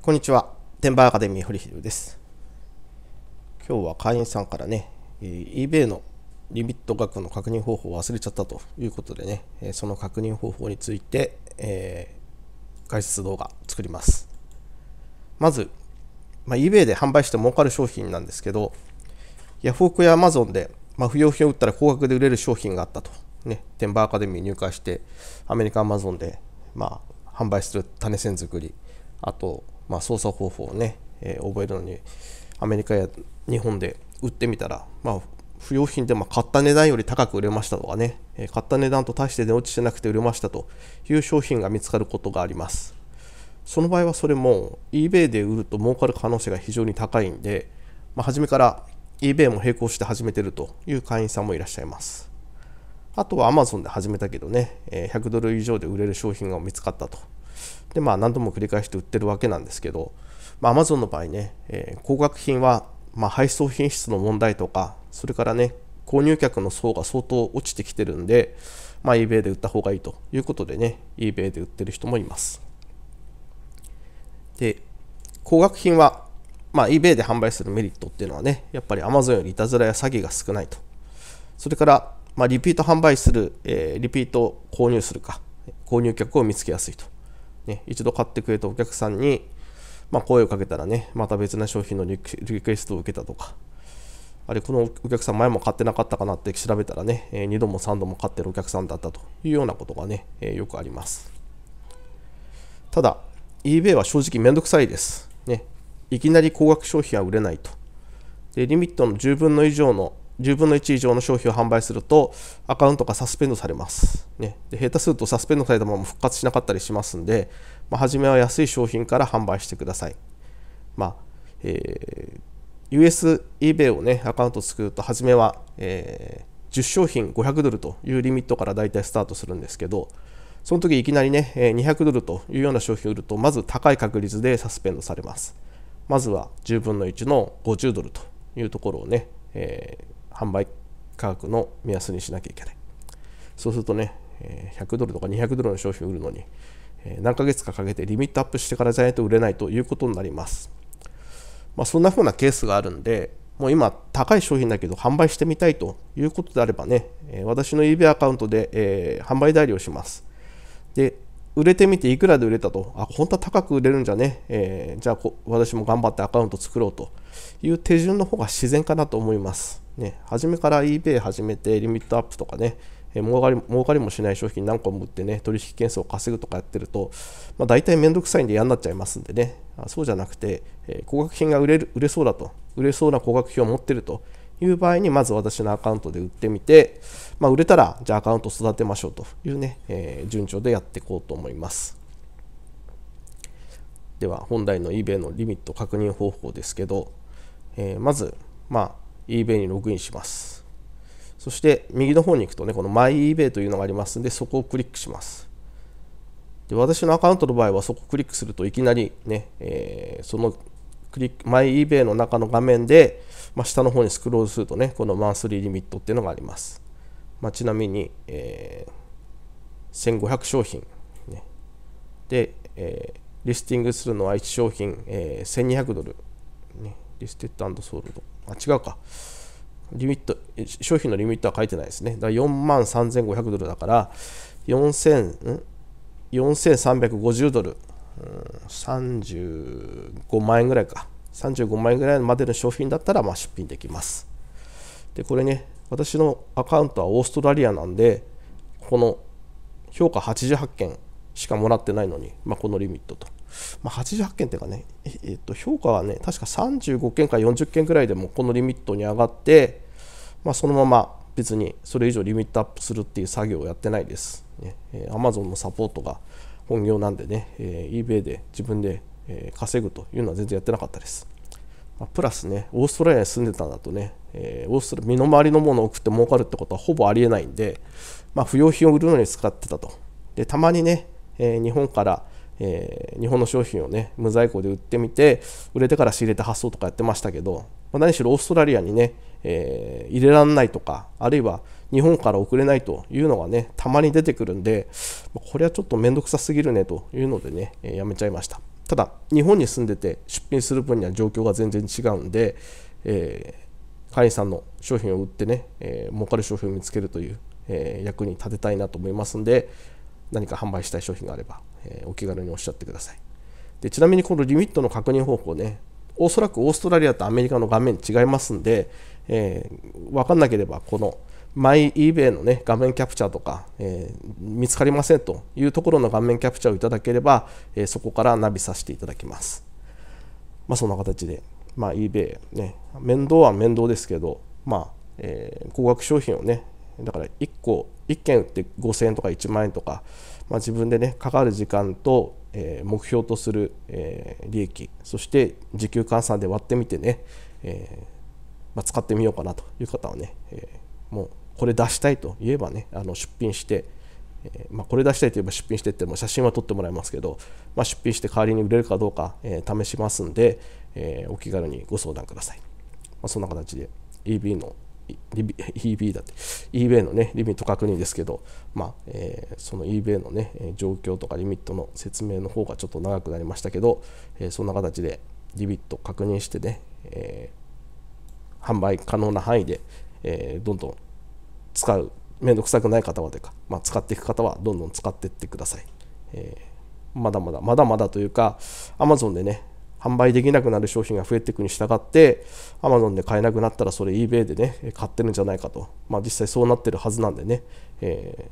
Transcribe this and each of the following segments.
こんにちは。テンバーアカデミー堀秀です。今日は会員さんからね、eBay のリミット額の確認方法を忘れちゃったということでね、その確認方法について、えー、解説動画作ります。まず、まあ、eBay で販売して儲かる商品なんですけど、ヤフオクや Amazon で、まあ、不要品を売ったら高額で売れる商品があったと。ね、テンバーアカデミー入会して、アメリカ Amazon で、まあ、販売する種銭作り、あと、まあ、操作方法をね、えー、覚えるのにアメリカや日本で売ってみたら、まあ、不要品でも買った値段より高く売れましたとかね、えー、買った値段と大して値落ちしてなくて売れましたという商品が見つかることがありますその場合はそれも eBay で売ると儲かる可能性が非常に高いんで、まあ、初めから eBay も並行して始めてるという会員さんもいらっしゃいますあとは Amazon で始めたけどね、100ドル以上で売れる商品が見つかったとでまあ何度も繰り返して売ってるわけなんですけど、まあ、Amazon の場合ね、えー、高額品は、ま配送品質の問題とかそれからね購入客の層が相当落ちてきてるんで、まあ、eBay で売った方がいいということでね eBay で売ってる人もいますで高額品は、まあ、eBay で販売するメリットっていうのはねやっぱり Amazon よりいたずらや詐欺が少ないとそれから、まあ、リピート販売する、えー、リピート購入するか購入客を見つけやすいとね、一度買ってくれたお客さんに、まあ、声をかけたらね、また別な商品のリクエストを受けたとか、あれ、このお客さん前も買ってなかったかなって調べたらね、え2度も3度も買ってるお客さんだったというようなことがね、えよくあります。ただ、eBay は正直めんどくさいです。ね、いきなり高額商品は売れないと。で、リミットの10分の以上の10分の1以上の商品を販売するとアカウントがサスペンドされます。ね、で下手するとサスペンドされたまま復活しなかったりしますんで、まあ、初めは安い商品から販売してください。まあえー、US eBay を、ね、アカウント作ると初めは、えー、10商品500ドルというリミットからだいたいスタートするんですけどその時いきなりね200ドルというような商品を売るとまず高い確率でサスペンドされます。まずは10分の1の50ドルというところをね、えー販売価格の目安にしなきゃいけない。そうするとね、100ドルとか200ドルの商品を売るのに、何ヶ月かかけてリミットアップしてからじゃないと売れないということになります。まあ、そんな風なケースがあるんで、もう今、高い商品だけど販売してみたいということであればね、私の eBay アカウントで、えー、販売代理をします。で、売れてみていくらで売れたと、あ、本当は高く売れるんじゃね、えー、じゃあ私も頑張ってアカウント作ろうという手順の方が自然かなと思います。ね、初めから eBay 始めてリミットアップとかね、え儲かり儲かりもしない商品何個も売ってね、取引件数を稼ぐとかやってると、まあ、大体めんどくさいんで嫌になっちゃいますんでね、あそうじゃなくて、え高額品が売れる売れそうだと、売れそうな高額品を持ってるという場合に、まず私のアカウントで売ってみて、まあ、売れたら、じゃあアカウント育てましょうというね、えー、順調でやっていこうと思います。では、本題の eBay のリミット確認方法ですけど、えー、まず、まあ、eBay にログインしますそして右の方に行くとねこの MyEBay というのがありますんでそこをクリックしますで私のアカウントの場合はそこをクリックするといきなりね、えー、そのクリック MyEBay の中の画面で、まあ、下の方にスクロールするとねこのマンスリーリミットっていうのがあります、まあ、ちなみに、えー、1500商品、ね、で、えー、リスティングするのは1商品、えー、1200ドル、ね、リステッドソールド。あ、違うか。リミット、商品のリミットは書いてないですね。だから4万3500ドルだから、4000、?4350 ドル。うん、35万円ぐらいか。35万円ぐらいまでの商品だったら、まあ出品できます。で、これね、私のアカウントはオーストラリアなんで、この評価88件しかもらってないのに、まあ、このリミットと。まあ、88件というかね、えー、っと評価はね、確か35件か40件くらいでもこのリミットに上がって、まあ、そのまま別にそれ以上リミットアップするっていう作業をやってないです。ねえー、Amazon のサポートが本業なんでね、えー、eBay で自分で、えー、稼ぐというのは全然やってなかったです。まあ、プラスね、オーストラリアに住んでたんだとね、えー、オーストラリア、身の回りのものを送って儲かるってことはほぼありえないんで、まあ、不用品を売るのに使ってたと。で、たまにね、え日本から、え日本の商品をね無在庫で売ってみて売れてから仕入れて発送とかやってましたけど、まあ、何しろオーストラリアにね、え入れられないとかあるいは日本から送れないというのがねたまに出てくるんでこれはちょっと面倒くさすぎるねというのでね、えやめちゃいましたただ日本に住んでて出品する分には状況が全然違うんで、えー、会員さんの商品を売ってね、えー、儲かる商品を見つけるという、えー、役に立てたいなと思いますんで何か販売したい商品があれば、えー、お気軽におっしゃってくださいでちなみにこのリミットの確認方法ねおそらくオーストラリアとアメリカの画面違いますんで、えー、分かんなければこのマイ eBay の、ね、画面キャプチャーとか、えー、見つかりませんというところの画面キャプチャーをいただければ、えー、そこからナビさせていただきます。まあ、そんな形で、まあ、eBay、ね、面倒は面倒ですけど、まあえー、高額商品をね、だから1個1件売って5000円とか1万円とか、まあ、自分でねかかる時間と、えー、目標とする、えー、利益そして時給換算で割ってみてね、えー、まあ、使ってみようかなという方はね、えもうこれ出したいといえばねあの出品して、えまあ、これ出したいといえば出品してっても写真は撮ってもらいますけど、ま出品して代わりに売れるかどうか、え試しますんで、えお気軽にご相談ください、まそんな形で EB の EB だって、eBay のね、リミット確認ですけど、まあ、えー、その eBay のね、状況とかリミットの説明の方がちょっと長くなりましたけど、えそんな形でリミット確認してね、え販売可能な範囲で、えどんどん使う、めんどくさくない方はというか、まあ、使っていく方はどんどん使っていってください。えまだまだ、まだまだというか、Amazon でね、販売できなくなる商品が増えていくに従ってアマゾンで買えなくなったらそれ eBay でね買ってるんじゃないかと、まあ、実際そうなってるはずなんでね、え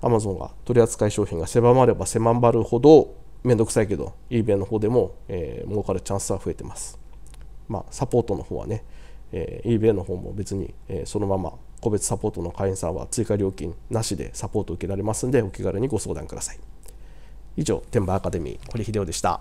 ー、アマゾンが取り扱い商品が狭まれば狭まるほどめんどくさいけど eBay の方でも、えー、儲かるチャンスは増えてます、まあ、サポートの方はね、えー、eBay の方も別に、えー、そのまま個別サポートの会員さんは追加料金なしでサポート受けられますんでお気軽にご相談ください以上天馬アカデミー堀秀夫でした